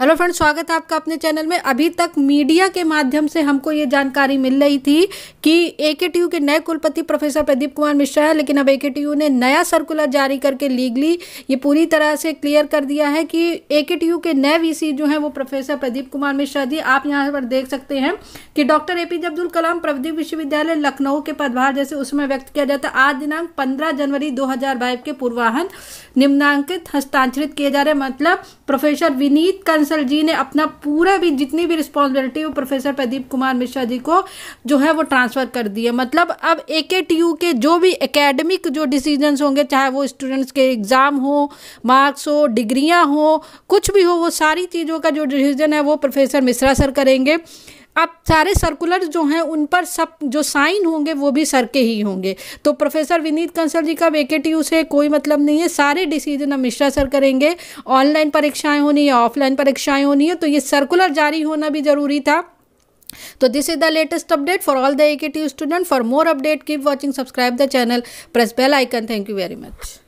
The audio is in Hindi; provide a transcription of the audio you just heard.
हेलो फ्रेंड स्वागत है आपका अपने चैनल में अभी तक मीडिया के माध्यम से हमको ये जानकारी मिल रही थी कि ए के नए कुलपति प्रोफेसर प्रदीप कुमार मिश्रा है लेकिन अब ए ने नया सर्कुलर जारी करके लीगली ये पूरी तरह से क्लियर कर दिया है कि ए के नए वीसी जो हैं वो प्रोफेसर प्रदीप कुमार मिश्रा जी आप यहाँ पर देख सकते हैं कि डॉक्टर ए अब्दुल कलाम प्रवदीप विश्वविद्यालय लखनऊ के पदभार जैसे उसमें व्यक्त किया जाता आज दिनांक पंद्रह जनवरी दो के पूर्वाहन निम्नांकित हस्तांतरित किए जा रहे मतलब प्रोफेसर विनीत कंस प्रोफेसर जी ने अपना पूरा भी जितनी भी रिस्पॉन्सिबिलिटी वो प्रोफेसर प्रदीप कुमार मिश्रा जी को जो है वो ट्रांसफ़र कर दिए मतलब अब ए के टी यू के जो भी एकेडमिक जो डिसीजंस होंगे चाहे वो स्टूडेंट्स के एग्ज़ाम हो मार्क्स हो डिग्रियाँ हो कुछ भी हो वो सारी चीज़ों का जो डिसीजन है वो प्रोफेसर मिश्रा सर करेंगे अब सारे सर्कुलर जो हैं उन पर सब जो साइन होंगे वो भी सर के ही होंगे तो प्रोफेसर विनीत कंसल जी का वेके टी से कोई मतलब नहीं है सारे डिसीजन अब मिश्रा सर करेंगे ऑनलाइन परीक्षाएं होनी है ऑफलाइन परीक्षाएं होनी है तो ये सर्कुलर जारी होना भी ज़रूरी था तो this is the latest update for all the A K T student for more update keep watching subscribe the channel press bell icon thank you very much